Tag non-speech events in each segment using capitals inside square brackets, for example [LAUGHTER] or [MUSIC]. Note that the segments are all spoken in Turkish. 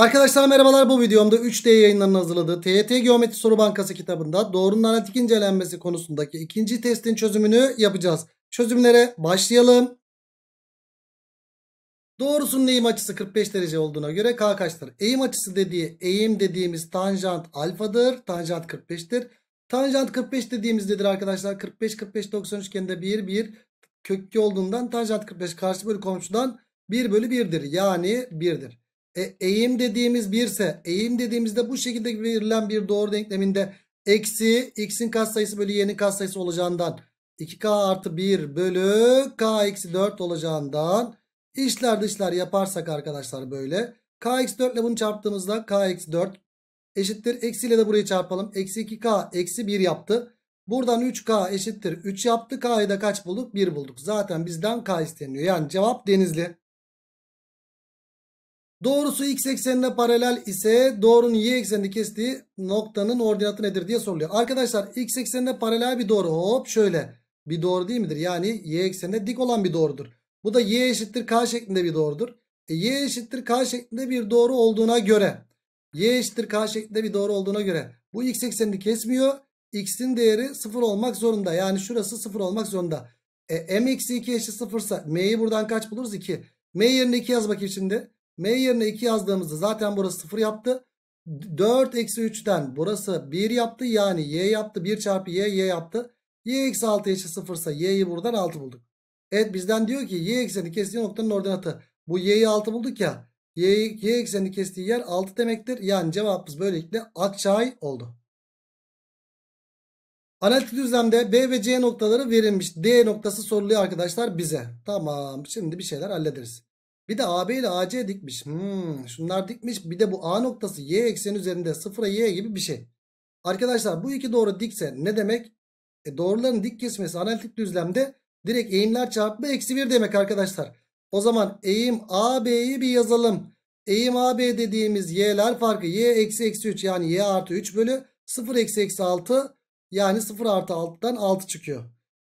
Arkadaşlar merhabalar bu videomda 3D yayınlarının hazırladığı TYT Geometri Soru Bankası kitabında doğrunun analitik incelenmesi konusundaki ikinci testin çözümünü yapacağız. Çözümlere başlayalım. Doğrusunun eğim açısı 45 derece olduğuna göre K kaçtır? Eğim açısı dediği eğim dediğimiz tanjant alfadır. Tanjant 45'tir. Tanjant 45 dediğimiz nedir arkadaşlar? 45 45 90 üçgeninde 1 1 kökü olduğundan tanjant 45 karşı bölü komşudan 1 bölü 1'dir. Yani 1'dir. E, eğim dediğimiz birse eğim dediğimizde bu şekilde verilen bir doğru denkleminde eksi x'in katsayısı bölü y'nin katsayısı olacağından 2k artı 1 bölü k eksi 4 olacağından işler dışlar yaparsak arkadaşlar böyle k eksi 4 ile bunu çarptığımızda k eksi 4 eşittir eksi ile de burayı çarpalım eksi 2k eksi 1 yaptı. Buradan 3K eşittir 3 yaptı. K'yı da kaç bulduk? 1 bulduk. Zaten bizden K isteniyor. Yani cevap Denizli. Doğrusu x eksenine paralel ise doğrunun y eksenini kestiği noktanın ordinatı nedir diye soruluyor. Arkadaşlar x eksenine paralel bir doğru hop şöyle bir doğru değil midir? Yani y eksenine dik olan bir doğrudur. Bu da y eşittir k şeklinde bir doğrudur. E, y eşittir k şeklinde bir doğru olduğuna göre y eşittir k şeklinde bir doğru olduğuna göre bu x eksenini kesmiyor. x'in değeri 0 olmak zorunda. Yani şurası 0 olmak zorunda. E, m eksi 2 eşit 0 ise m'yi buradan kaç buluruz? 2. m yerine 2 yaz bakayım şimdi. M yerine 2 yazdığımızda zaten burası 0 yaptı. 4 eksi 3'ten burası 1 yaptı. Yani y yaptı. 1 çarpı y y yaptı. y eksi 6 eşit 0 ise y'yi buradan 6 bulduk. Evet bizden diyor ki y ekseni kestiği noktanın ordinatı. Bu y'yi 6 bulduk ya. Y, y eksenini kestiği yer 6 demektir. Yani cevabımız böylelikle Akçay oldu. Analitik düzlemde B ve C noktaları verilmiş. D noktası soruluyor arkadaşlar bize. Tamam şimdi bir şeyler hallederiz. Bir de AB ile AC dikmiş. Hmm, şunlar dikmiş. Bir de bu A noktası Y ekseni üzerinde sıfıra Y gibi bir şey. Arkadaşlar bu iki doğru dikse ne demek? E, doğruların dik kesmesi analitik düzlemde direkt eğimler çarpımı eksi 1 demek arkadaşlar. O zaman eğim AB'yi bir yazalım. Eğim AB dediğimiz y'ler farkı y eksi eksi 3 yani y artı 3 bölü 0 eksi eksi 6 yani 0 artı 6'dan 6 çıkıyor.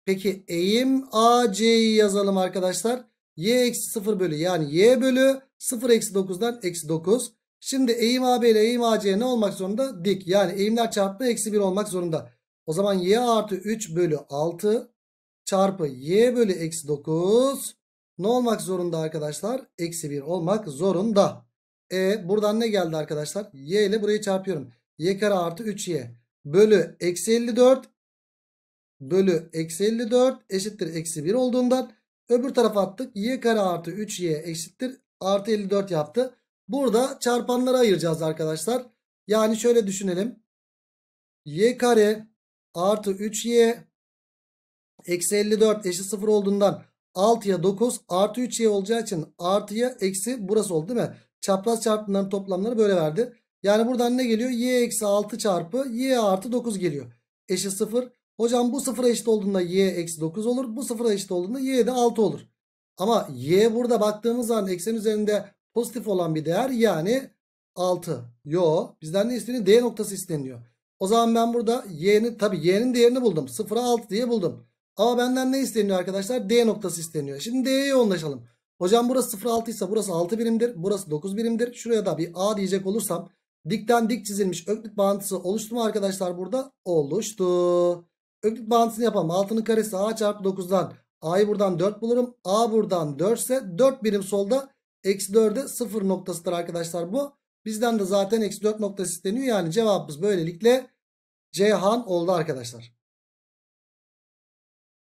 Peki eğim AC'yi yazalım arkadaşlar y eksi 0 bölü yani y bölü 0 eksi 9'dan eksi 9. Şimdi eğim AB ile eğim AC ne olmak zorunda? Dik. Yani eğimler çarpımı eksi 1 olmak zorunda. O zaman y artı 3 bölü 6 çarpı y bölü eksi 9 ne olmak zorunda arkadaşlar? Eksi 1 olmak zorunda. E buradan ne geldi arkadaşlar? Y ile burayı çarpıyorum. Y kare artı 3y bölü eksi 54 bölü eksi 54 eşittir eksi 1 olduğundan Öbür tarafa attık. Y kare artı 3y eşittir. Artı 54 yaptı. Burada çarpanları ayıracağız arkadaşlar. Yani şöyle düşünelim. Y kare artı 3y eksi 54 eşit 0 olduğundan 6'ya 9 artı 3y olacağı için artıya eksi burası oldu değil mi? Çapraz çarpımların toplamları böyle verdi. Yani buradan ne geliyor? y eksi 6 çarpı y artı 9 geliyor. Eşit 0. Hocam bu sıfıra eşit olduğunda y eksi 9 olur. Bu sıfıra eşit olduğunda y de 6 olur. Ama y burada baktığımız zaman eksen üzerinde pozitif olan bir değer yani 6. Yo bizden ne isteniyor? D noktası isteniyor. O zaman ben burada y'nin tabi y'nin değerini buldum. sıfıra 6 diye buldum. Ama benden ne isteniyor arkadaşlar? D noktası isteniyor. Şimdi D'ye yoğunlaşalım. Hocam burası 0.6 ise burası 6 birimdir. Burası 9 birimdir. Şuraya da bir A diyecek olursam dikten dik çizilmiş öklük bağıntısı oluştu mu arkadaşlar burada? Oluştu. Öklit bağıntısını yapalım. 6'nın karesi a çarpı 9'dan. A'yı buradan 4 bulurum. A buradan 4 ise 4 birim solda. Eksi 4'e 0 noktasıdır arkadaşlar bu. Bizden de zaten eksi 4 noktası isteniyor. Yani cevabımız böylelikle Ceyhan oldu arkadaşlar.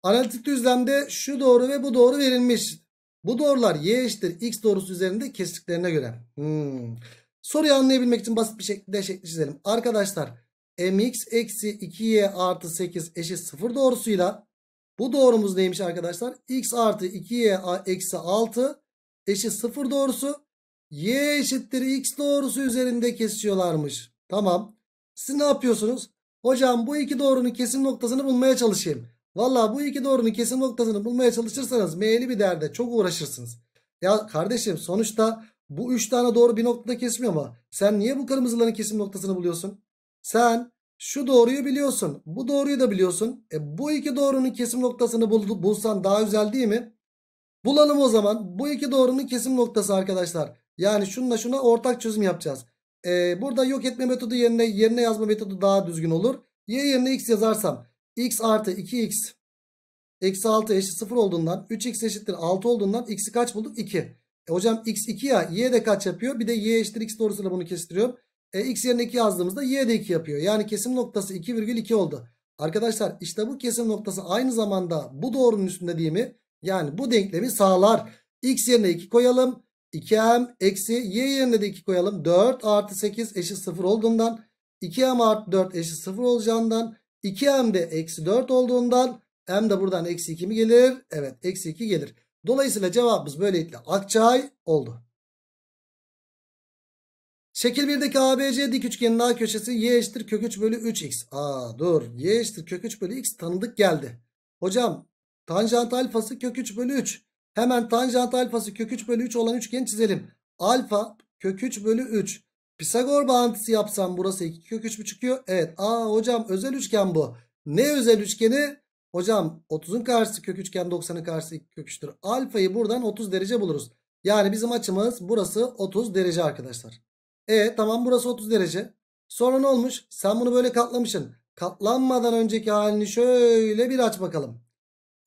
Analitik düzlemde şu doğru ve bu doğru verilmiş. Bu doğrular y eşittir x doğrusu üzerinde kestiklerine göre. Hmm. Soruyu anlayabilmek için basit bir şekilde şekli çizelim. Arkadaşlar mx eksi 2y artı 8 eşit 0 doğrusuyla bu doğrumuz neymiş arkadaşlar? x artı 2y eksi 6 eşit 0 doğrusu y eşittir x doğrusu üzerinde kesiyorlarmış. Tamam. Siz ne yapıyorsunuz? Hocam bu iki doğrunun kesim noktasını bulmaya çalışayım. Valla bu iki doğrunun kesim noktasını bulmaya çalışırsanız meyli bir derde çok uğraşırsınız. Ya kardeşim sonuçta bu üç tane doğru bir noktada kesmiyor mu? sen niye bu kırmızıların kesim noktasını buluyorsun? Sen şu doğruyu biliyorsun. Bu doğruyu da biliyorsun. E, bu iki doğrunun kesim noktasını bul, bulsan daha güzel değil mi? Bulalım o zaman. Bu iki doğrunun kesim noktası arkadaşlar. Yani şununla şuna ortak çözüm yapacağız. E, burada yok etme metodu yerine yerine yazma metodu daha düzgün olur. Y yerine x yazarsam x artı 2x eksi 6 eşit 0 olduğundan 3x eşittir 6 olduğundan x'i kaç bulduk? 2. E, hocam x 2 ya y de kaç yapıyor? Bir de y eşittir x doğrusuyla bunu kestiriyorum. E, x yerine 2 yazdığımızda y de 2 yapıyor. Yani kesim noktası 2,2 oldu. Arkadaşlar işte bu kesim noktası aynı zamanda bu doğrunun üstünde değil mi? Yani bu denklemi sağlar. X yerine 2 koyalım. 2m eksi y yerine de 2 koyalım. 4 artı 8 eşit 0 olduğundan 2m artı 4 eşit 0 olacağından 2m de eksi 4 olduğundan m de buradan eksi 2 mi gelir? Evet eksi 2 gelir. Dolayısıyla cevabımız böylelikle Akçay oldu. Şekil 1'deki ABC dik üçgenin A köşesi y eşittir kök 3 bölü 3x. Aa dur y eşittir kök 3 bölü x tanıdık geldi. Hocam tanjant alfası kök 3 bölü 3. Hemen tanjant alfası kök 3 bölü 3 olan üçgen çizelim. Alfa kök 3 bölü 3. Pisagor bağıntısı yapsam burası 2 kök 3 mü çıkıyor? Evet. Aa hocam özel üçgen bu. Ne özel üçgeni? Hocam 30'un karşısı kök üçgen 90'ın karşısı kök 3'tür. Alfayı buradan 30 derece buluruz. Yani bizim açımız burası 30 derece arkadaşlar. E tamam burası 30 derece. Sonra ne olmuş? Sen bunu böyle katlamışsın. Katlanmadan önceki halini şöyle bir aç bakalım.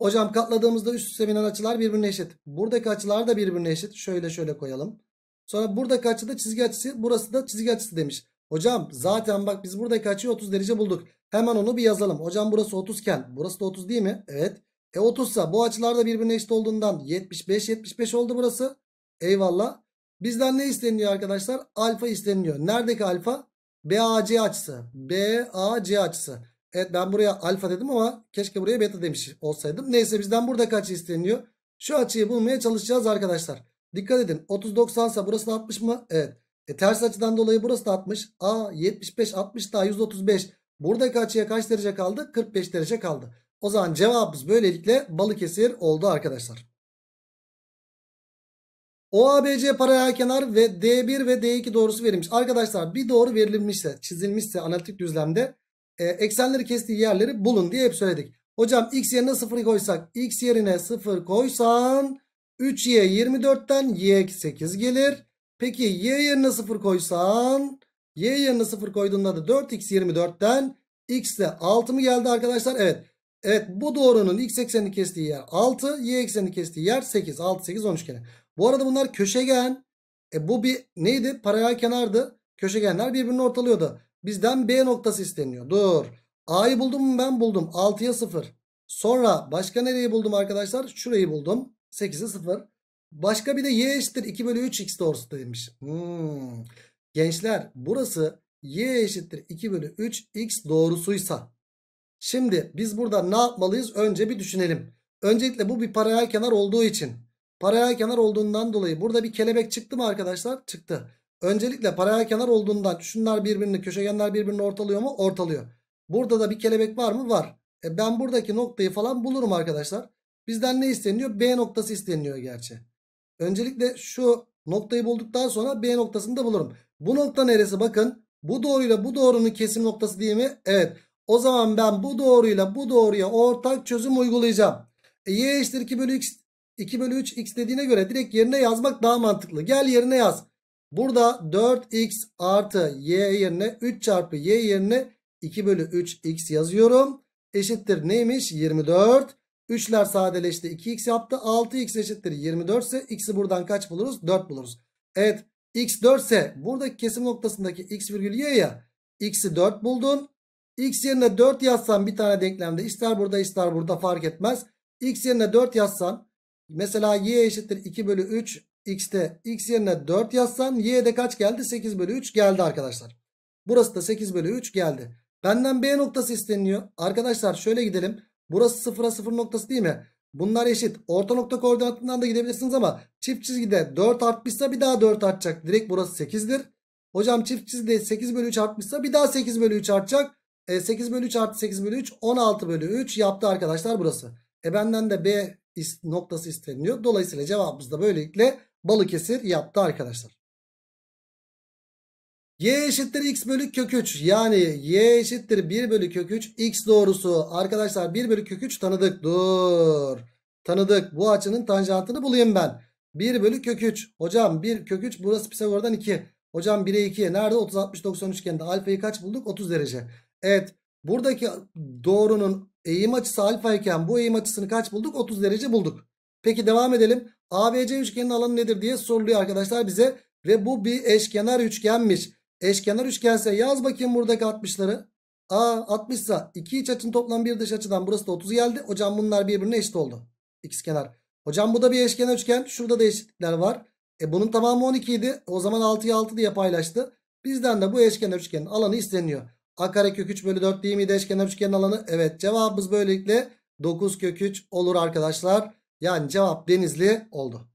Hocam katladığımızda üst üste binen açılar birbirine eşit. Buradaki açılar da birbirine eşit. Şöyle şöyle koyalım. Sonra buradaki açı da çizgi açısı. Burası da çizgi açısı demiş. Hocam zaten bak biz buradaki açıyı 30 derece bulduk. Hemen onu bir yazalım. Hocam burası 30 iken burası da 30 değil mi? Evet. E 30 sa bu açılar da birbirine eşit olduğundan 75 75 oldu burası. Eyvallah. Bizden ne isteniyor arkadaşlar? Alfa isteniyor. Neredeki alfa? BAC açısı. BAC açısı. Evet ben buraya alfa dedim ama keşke buraya beta demiş olsaydım. Neyse bizden burada açı isteniyor? Şu açıyı bulmaya çalışacağız arkadaşlar. Dikkat edin 30-90 burası da 60 mı? Evet. E, ters açıdan dolayı burası da 60. A 75 60 daha 135. Buradaki açıya kaç derece kaldı? 45 derece kaldı. O zaman cevabımız böylelikle Balıkesir oldu arkadaşlar. OABC paralel kenar ve D1 ve D2 doğrusu verilmiş. Arkadaşlar bir doğru verilmişse, çizilmişse analitik düzlemde e, eksenleri kestiği yerleri bulun diye hep söyledik. Hocam x yerine 0 koysak, x yerine 0 koysan 3y 24'ten y 8 gelir. Peki y yerine 0 koysan, y yerine 0 koyduğunda da 4x 24'ten x de 6 mı geldi arkadaşlar? Evet. Evet bu doğrunun x eksenini kestiği yer 6, y eksenini kestiği yer 8. 6, 8, 13 kere. Bu arada bunlar köşegen. E bu bir neydi? Paralel kenardı. Köşegenler birbirini ortalıyordu. Bizden B noktası isteniyor. Dur. A'yı buldum mu ben? Buldum. 6'ya 0. Sonra başka nereyi buldum arkadaşlar? Şurayı buldum. 8'e 0. Başka bir de y eşittir 2 bölü 3 x doğrusu demiş. Hmm. Gençler burası y eşittir 2 bölü 3 x doğrusuysa. Şimdi biz burada ne yapmalıyız? Önce bir düşünelim. Öncelikle bu bir paralel kenar olduğu için Paralel kenar olduğundan dolayı burada bir kelebek çıktı mı arkadaşlar? Çıktı. Öncelikle paralel kenar olduğundan şunlar birbirini köşegenler birbirini ortalıyor mu? Ortalıyor. Burada da bir kelebek var mı? Var. E ben buradaki noktayı falan bulurum arkadaşlar. Bizden ne isteniyor? B noktası isteniyor gerçi. Öncelikle şu noktayı bulduktan sonra B noktasını da bulurum. Bu nokta neresi? Bakın bu doğruyla bu doğrunun kesim noktası değil mi? Evet. O zaman ben bu doğruyla bu doğruya ortak çözüm uygulayacağım. E, y eşittir 2 bölü x 2 bölü 3 x dediğine göre direkt yerine yazmak daha mantıklı. Gel yerine yaz. Burada 4x artı y yerine 3 çarpı y yerine 2 bölü 3x yazıyorum. Eşittir neymiş? 24. 3'ler sadeleşti 2x yaptı. 6x eşittir 24 ise x'i buradan kaç buluruz? 4 buluruz. Evet x 4 ise buradaki kesim noktasındaki x virgül y ya. x'i 4 buldun. x yerine 4 yazsan bir tane denklemde ister burada ister burada fark etmez. x yerine 4 yazsan Mesela y eşittir 2 bölü 3 x'te x yerine 4 yazsan y'de kaç geldi? 8 bölü 3 geldi arkadaşlar. Burası da 8 bölü 3 geldi. Benden b noktası isteniyor Arkadaşlar şöyle gidelim. Burası sıfıra sıfır noktası değil mi? Bunlar eşit. Orta nokta koordinatından da gidebilirsiniz ama çift çizgide 4 artmışsa bir daha 4 artacak. Direkt burası 8'dir. Hocam çift çizgide 8 bölü 3 artmışsa bir daha 8 bölü 3 artacak. E 8 bölü 3 artı 8 bölü 3 16 bölü 3 yaptı arkadaşlar burası. E benden de B noktası isteniyor. Dolayısıyla cevabımız da böylelikle Balıkesir yaptı arkadaşlar. Y eşittir x bölü kök 3. Yani y eşittir 1 bölü kök 3 x doğrusu. Arkadaşlar 1 bölü kök 3 tanıdık. Dur. Tanıdık. Bu açının tanjantını bulayım ben. 1 bölü kök 3. Hocam 1 kök 3 burası Pisagor'dan 2. Hocam 1'e 2'ye nerede? 30 60 90 üçgende Alfayı kaç bulduk? 30 derece. Evet. Buradaki doğrunun Eğim açısı alfa iken bu eğim açısını kaç bulduk? 30 derece bulduk. Peki devam edelim. ABC üçgenin alanı nedir diye soruluyor arkadaşlar bize. Ve bu bir eşkenar üçgenmiş. Eşkenar üçgense yaz bakayım buradaki 60'ları. A 60'sa 2 iç açın toplam bir dış açıdan burası da 30 geldi. Hocam bunlar birbirine eşit oldu. kenar. Hocam bu da bir eşkenar üçgen. Şurada da eşitlikler var. E bunun tamamı 12 idi. O zaman 6'yı 6 diye paylaştı. Bizden de bu eşkenar üçgenin alanı isteniyor. A kare kök 3 bölü 4 değil miydi eşkenar üçgenin alanı? Evet cevabımız böylelikle 9 kök 3 olur arkadaşlar. Yani cevap denizli oldu.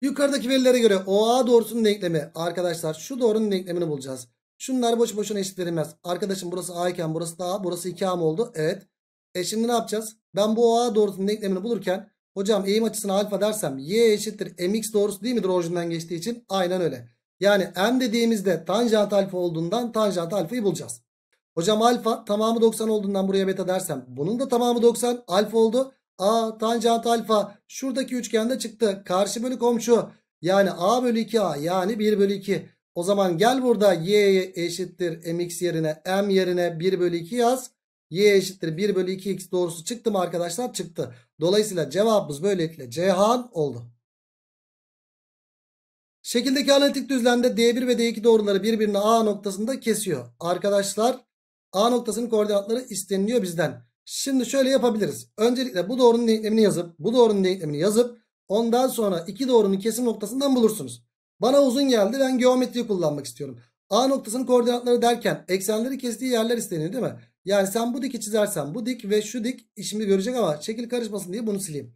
Yukarıdaki verilere göre OA doğrusunun denklemi. Arkadaşlar şu doğrunun denklemini bulacağız. Şunlar boş boşuna eşit verilmez. Arkadaşım burası A iken burası da A. Burası 2A mı oldu? Evet. E şimdi ne yapacağız? Ben bu OA doğrusunun denklemini bulurken hocam eğim açısına alfa dersem y eşittir mx doğrusu değil midir orijinden geçtiği için? Aynen öyle. Yani m dediğimizde tanjant alfa olduğundan tanjant alfayı bulacağız. Hocam alfa tamamı 90 olduğundan buraya beta dersem bunun da tamamı 90 alfa oldu. A tanjant alfa şuradaki üçgende çıktı. Karşı bölü komşu yani A bölü 2A yani 1 bölü 2. O zaman gel burada y'ye eşittir mx yerine m yerine 1 bölü 2 yaz. y eşittir 1 bölü 2x doğrusu çıktı mı arkadaşlar? Çıktı. Dolayısıyla cevabımız böylelikle Cihan oldu. Şekildeki analitik düzlemde D1 ve D2 doğruları birbirine A noktasında kesiyor. Arkadaşlar A noktasının koordinatları isteniliyor bizden. Şimdi şöyle yapabiliriz. Öncelikle bu doğrunun denklemini yazıp bu doğrunun denklemini yazıp ondan sonra iki doğrunun kesim noktasından bulursunuz. Bana uzun geldi ben geometriyi kullanmak istiyorum. A noktasının koordinatları derken eksenleri kestiği yerler isteniyor değil mi? Yani sen bu diki çizersen bu dik ve şu dik işimi görecek ama şekil karışmasın diye bunu sileyim.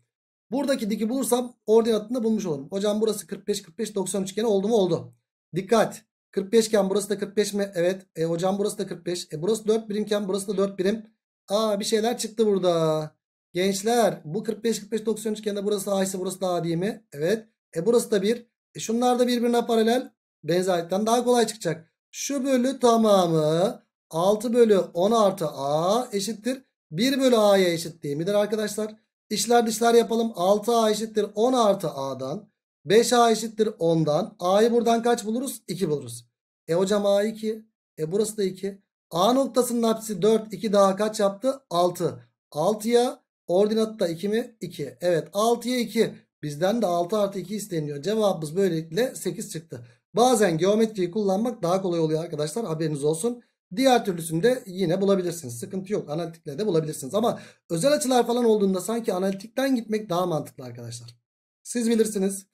Buradaki diki bulursam ordinatını bulmuş olurum. Hocam burası 45 45 90 üçgeni oldu mu oldu. Dikkat. 45 iken burası da 45 mi? Evet. E, hocam burası da 45. E, burası 4 birimken burası da 4 birim. Aa bir şeyler çıktı burada. Gençler bu 45 45 90 üçgeninde burası A ise burası da A değil mi? Evet. E burası da 1. E, şunlar da birbirine paralel. Benzerlikten daha kolay çıkacak. Şu bölü tamamı 6 bölü 10 artı A eşittir. 1 bölü A'ya eşit değil midir arkadaşlar? İşler, dışlar yapalım. 6A eşittir 10 artı A'dan. 5A eşittir 10'dan. A'yı buradan kaç buluruz? 2 buluruz. E hocam A 2. E burası da 2. A noktasının apsisi 4. 2 daha kaç yaptı? 6. 6'ya ordinatı da 2 mi? 2. Evet 6'ya 2. Bizden de 6 artı 2 isteniyor. Cevabımız böylelikle 8 çıktı. Bazen geometriyi kullanmak daha kolay oluyor arkadaşlar. Haberiniz olsun. Diğer türlüsünde yine bulabilirsiniz. Sıkıntı yok. Analitikle de bulabilirsiniz. Ama özel açılar falan olduğunda sanki analitikten gitmek daha mantıklı arkadaşlar. Siz bilirsiniz.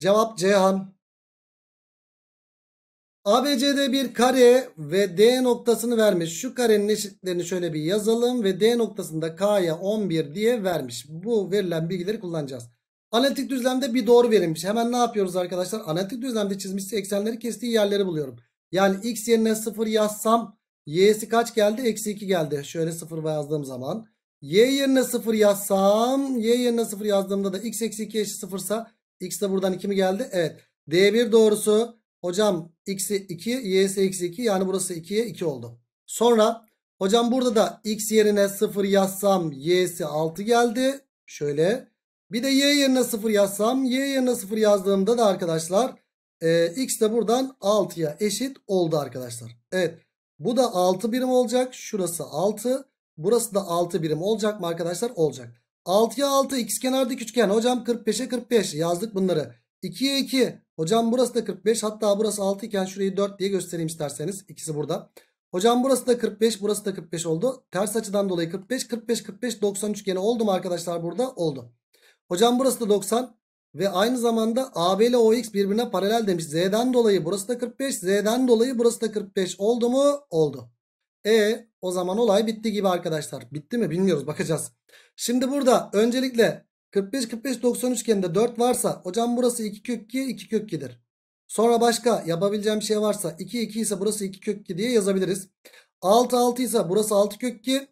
Cevap Cihan. ABCD bir kare ve D noktasını vermiş. Şu karenin eşitlerini şöyle bir yazalım ve D noktasında K'ya 11 diye vermiş. Bu verilen bilgileri kullanacağız. Analitik düzlemde bir doğru verilmiş. Hemen ne yapıyoruz arkadaşlar? Analitik düzlemde çizmişse eksenleri kestiği yerleri buluyorum. Yani x yerine 0 yazsam Y'si kaç geldi? Eksi 2 geldi. Şöyle 0 yazdığım zaman. Y yerine 0 yazsam. Y yerine 0 yazdığımda da x eksi 2 eşit 0 sa. X de buradan 2 mi geldi? Evet. D1 doğrusu. Hocam x'i 2. Y'si eksi 2. Yani burası 2'ye 2 oldu. Sonra hocam burada da x yerine 0 yazsam. Y'si 6 geldi. Şöyle. Bir de y yerine 0 yazsam. Y yerine 0 yazdığımda da arkadaşlar. E, x de buradan 6'ya eşit oldu arkadaşlar. Evet. Bu da 6 birim olacak. Şurası 6. Burası da 6 birim olacak mı arkadaşlar? Olacak. 6'ya 6 ikizkenar dik üçgen. Hocam 45'e 45 yazdık bunları. 2'ye 2. Hocam burası da 45. Hatta burası 6 iken şurayı 4 diye göstereyim isterseniz. İkisi burada. Hocam burası da 45. Burası da 45 oldu. Ters açıdan dolayı 45. 45 45 90 üçgeni oldu mu arkadaşlar burada? Oldu. Hocam burası da 90. Ve aynı zamanda AB ile OX birbirine paralel demiş. Z'den dolayı burası da 45. Z'den dolayı burası da 45. Oldu mu? Oldu. E o zaman olay bitti gibi arkadaşlar. Bitti mi bilmiyoruz bakacağız. Şimdi burada öncelikle 45 45 90 üçgeninde 4 varsa hocam burası 2 kök 2 2 kök 2'dir. Sonra başka yapabileceğim şey varsa 2 2 ise burası 2 kök 2 diye yazabiliriz. 6 6 ise burası 6 kök 2.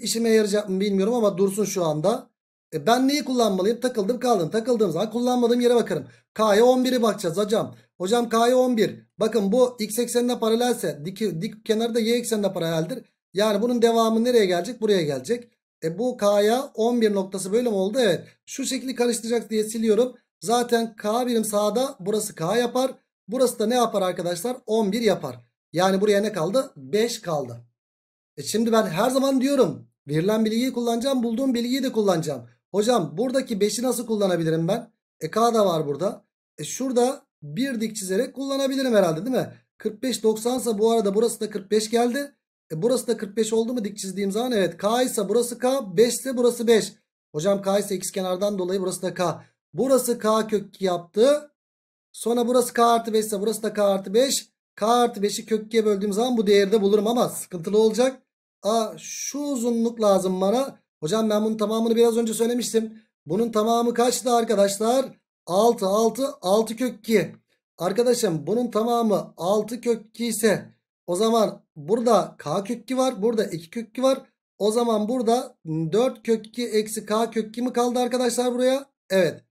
İşime yarayacak mı bilmiyorum ama dursun şu anda. E ben neyi kullanmalıyım? Takıldım kaldım. Takıldığım zaman kullanmadığım yere bakarım. K'ya 11'i bakacağız hocam. Hocam K'ya 11. Bakın bu x eksenine paralelse dik, dik kenarı da y eksenine paraleldir. Yani bunun devamı nereye gelecek? Buraya gelecek. E bu K'ya 11 noktası böyle mi oldu? Evet. Şu şekli karıştıracak diye siliyorum. Zaten K birim sağda. Burası K yapar. Burası da ne yapar arkadaşlar? 11 yapar. Yani buraya ne kaldı? 5 kaldı. E şimdi ben her zaman diyorum. Verilen bilgiyi kullanacağım. Bulduğum bilgiyi de kullanacağım. Hocam buradaki 5'i nasıl kullanabilirim ben? E K da var burada. E şurada bir dik çizerek kullanabilirim herhalde değil mi? 45 90 ise bu arada burası da 45 geldi. E burası da 45 oldu mu dik çizdiğim zaman? Evet K ise burası K 5 ise burası 5. Hocam K ise x kenardan dolayı burası da K. Burası K kök yaptı. Sonra burası K artı 5 ise burası da K artı 5. K artı 5'i kök 2'ye böldüğüm zaman bu değeri de bulurum ama sıkıntılı olacak. A, şu uzunluk lazım bana. Hocam ben bunun tamamını biraz önce söylemiştim. Bunun tamamı kaçtı arkadaşlar? 6 6 6 kök 2. Arkadaşım bunun tamamı 6 kök 2 ise o zaman burada k kök 2 var. Burada 2 kök 2 var. O zaman burada 4 kök 2 eksi k kök 2 mi kaldı arkadaşlar buraya? Evet.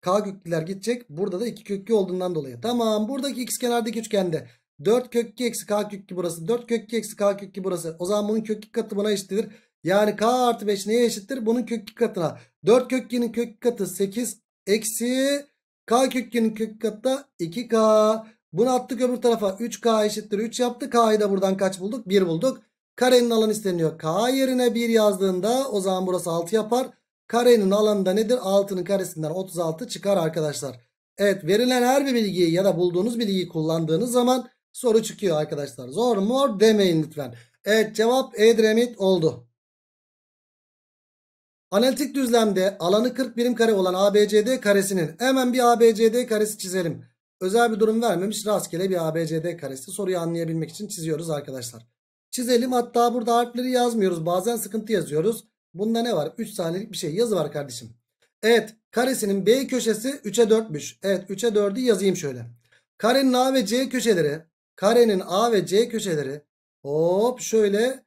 K kökler gidecek. Burada da 2 kök 2 olduğundan dolayı. Tamam buradaki x kenardaki üçgende 4 kök 2 eksi k kök 2 burası. 4 kök 2 eksi k kök 2 burası. O zaman bunun kök 2 katı buna eşittir. Yani k artı 5 neye eşittir? Bunun kök 2 katına. 4 kök 2'nin kök katı 8 eksi k kök 2'nin kök katı da 2k. Bunu attık öbür tarafa 3k eşittir 3 yaptı. K'yı da buradan kaç bulduk? 1 bulduk. Karenin alanı isteniyor. K yerine 1 yazdığında o zaman burası 6 yapar. Karenin alanı da nedir? 6'nın karesinden 36 çıkar arkadaşlar. Evet verilen her bir bilgiyi ya da bulduğunuz bilgiyi kullandığınız zaman soru çıkıyor arkadaşlar. Zor mor demeyin lütfen. Evet cevap Edremit oldu. Analitik düzlemde alanı 40 birim kare olan ABCD karesinin hemen bir ABCD karesi çizelim. Özel bir durum vermemiş rastgele bir ABCD karesi soruyu anlayabilmek için çiziyoruz arkadaşlar. Çizelim hatta burada harfleri yazmıyoruz bazen sıkıntı yazıyoruz. Bunda ne var 3 saniyelik bir şey yazı var kardeşim. Evet karesinin B köşesi 3'e 4'müş. Evet 3'e 4'ü yazayım şöyle. Karenin A ve C köşeleri karenin A ve C köşeleri hop şöyle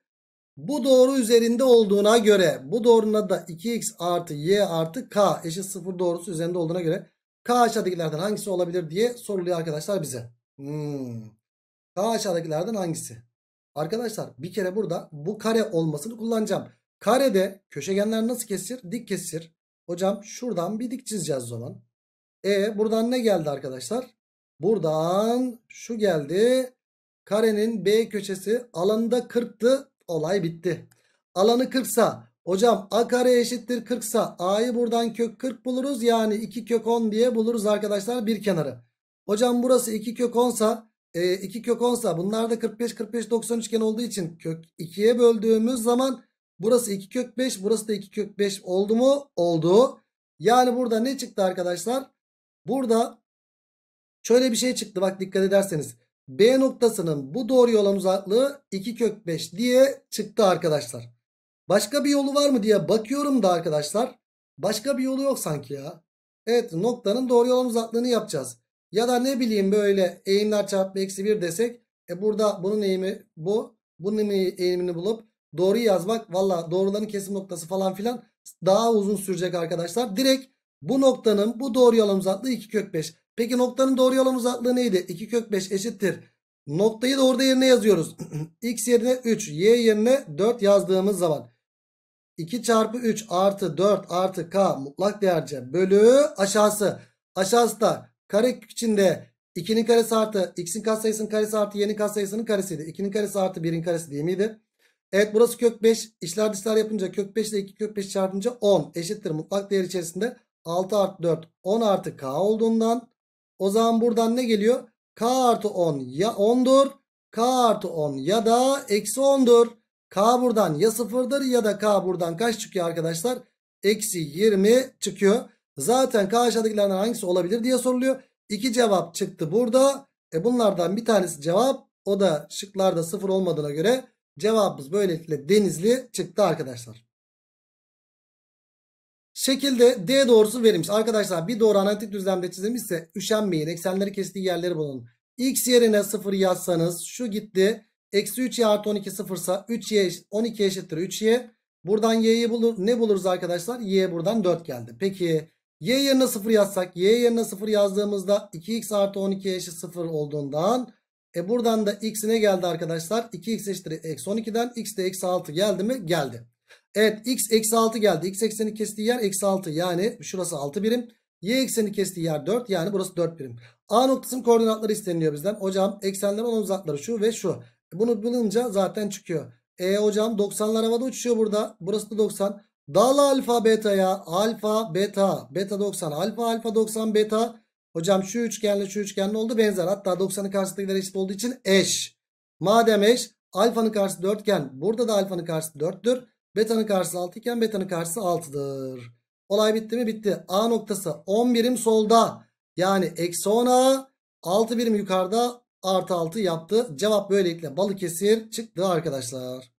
bu doğru üzerinde olduğuna göre bu doğrunun da 2x artı y artı k eşit 0 doğrusu üzerinde olduğuna göre k aşağıdakilerden hangisi olabilir diye soruluyor arkadaşlar bize. Hmm. K aşağıdakilerden hangisi? Arkadaşlar bir kere burada bu kare olmasını kullanacağım. Karede köşegenler nasıl kesir? Dik kesir. Hocam şuradan bir dik çizeceğiz zaman. E buradan ne geldi arkadaşlar? Buradan şu geldi. Karenin B köşesi alanında 40'tı. Olay bitti. Alanı 40 sa hocam a kare eşittir 40 sa a'yı buradan kök 40 buluruz. Yani 2 kök 10 diye buluruz arkadaşlar bir kenarı. Hocam burası 2 kök 10 sa e, 2 kök 10 sa bunlar da 45 45 90 üçgen olduğu için kök 2'ye böldüğümüz zaman burası 2 kök 5 burası da 2 kök 5 oldu mu? Oldu. Yani burada ne çıktı arkadaşlar? Burada şöyle bir şey çıktı bak dikkat ederseniz. B noktasının bu doğru olan uzaklığı 2 kök 5 diye çıktı arkadaşlar. Başka bir yolu var mı diye bakıyorum da arkadaşlar. Başka bir yolu yok sanki ya. Evet noktanın doğru olan uzaklığını yapacağız. Ya da ne bileyim böyle eğimler çarpma eksi 1 desek. E burada bunun eğimi bu. Bunun eğimini bulup doğru yazmak. Valla doğruların kesim noktası falan filan daha uzun sürecek arkadaşlar. Direkt bu noktanın bu doğru olan uzaklığı 2 kök 5. Peki noktanın doğru yalan uzaklığı neydi? 2 kök 5 eşittir. Noktayı da orada yerine yazıyoruz. [CLEARS THROAT] X yerine 3, Y yerine 4 yazdığımız zaman 2 çarpı 3 artı 4 artı K mutlak değerce bölü aşağısı. Aşağısı da kare içinde 2'nin karesi artı x'in katsayısının karesi artı y'nin katsayısının karesiydi. 2'nin karesi artı 1'in karesi değil miydi? Evet burası kök 5. İşler dışlar yapınca kök 5 ile 2 kök 5 çarpınca 10 eşittir mutlak değer içerisinde 6 artı 4 10 artı k olduğundan o zaman buradan ne geliyor? K artı 10 ya 10'dur. K artı 10 ya da eksi 10'dur. K buradan ya 0'dır ya da K buradan kaç çıkıyor arkadaşlar? Eksi 20 çıkıyor. Zaten K aşağıdakilerden hangisi olabilir diye soruluyor. İki cevap çıktı burada. E bunlardan bir tanesi cevap. O da şıklarda 0 olmadığına göre cevabımız böylelikle denizli çıktı arkadaşlar. Şekilde D doğrusu verilmiş. Arkadaşlar bir doğru analitik düzlemde çizilmişse üşenmeyin. Eksenleri kestiği yerleri bulun. X yerine 0 yazsanız şu gitti. Eksi 3y artı 12 sıfırsa 3y 12 eşittir 3y. Buradan y'yi bulur. Ne buluruz arkadaşlar? y buradan 4 geldi. Peki y yerine 0 yazsak y yerine 0 yazdığımızda 2x artı 12 eşit 0 olduğundan e buradan da x ne geldi arkadaşlar? 2x eşittir eksi 12'den x de eksi 6 geldi mi? Geldi. Evet x eksi 6 geldi. X ekseni kestiği yer eksi 6. Yani şurası 6 birim. Y ekseni kestiği yer 4. Yani burası 4 birim. A noktasının koordinatları isteniliyor bizden. Hocam eksenler olan uzakları şu ve şu. Bunu bulunca zaten çıkıyor. E hocam 90'lar havada uçuşuyor burada. Burası da 90. Dal alfa beta ya, Alfa beta. Beta 90. Alfa alfa 90 beta. Hocam şu üçgenle şu üçgenle oldu benzer. Hatta 90'ın karşısındakiler eşit olduğu için eş. Madem eş alfanın karşısı dörtgen. Burada da alfanın karşısı dörttür. Beta'nın karşısı 6 iken beta'nın karşısı 6'dır. Olay bitti mi? Bitti. A noktası 10 birim solda. Yani eksi 10 A 6 birim yukarıda artı 6 yaptı. Cevap böylelikle Balıkesir çıktı arkadaşlar.